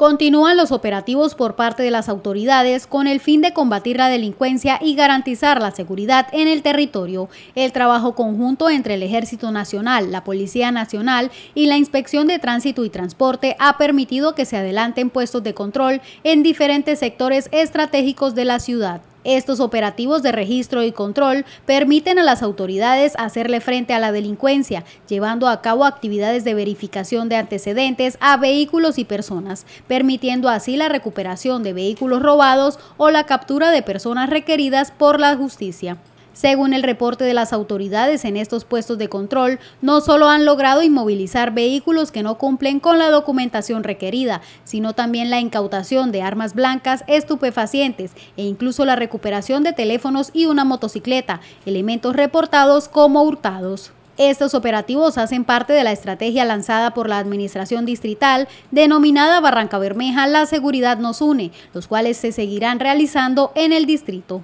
Continúan los operativos por parte de las autoridades con el fin de combatir la delincuencia y garantizar la seguridad en el territorio. El trabajo conjunto entre el Ejército Nacional, la Policía Nacional y la Inspección de Tránsito y Transporte ha permitido que se adelanten puestos de control en diferentes sectores estratégicos de la ciudad. Estos operativos de registro y control permiten a las autoridades hacerle frente a la delincuencia, llevando a cabo actividades de verificación de antecedentes a vehículos y personas, permitiendo así la recuperación de vehículos robados o la captura de personas requeridas por la justicia. Según el reporte de las autoridades en estos puestos de control, no solo han logrado inmovilizar vehículos que no cumplen con la documentación requerida, sino también la incautación de armas blancas, estupefacientes e incluso la recuperación de teléfonos y una motocicleta, elementos reportados como hurtados. Estos operativos hacen parte de la estrategia lanzada por la Administración Distrital denominada Barranca Bermeja La Seguridad Nos Une, los cuales se seguirán realizando en el distrito.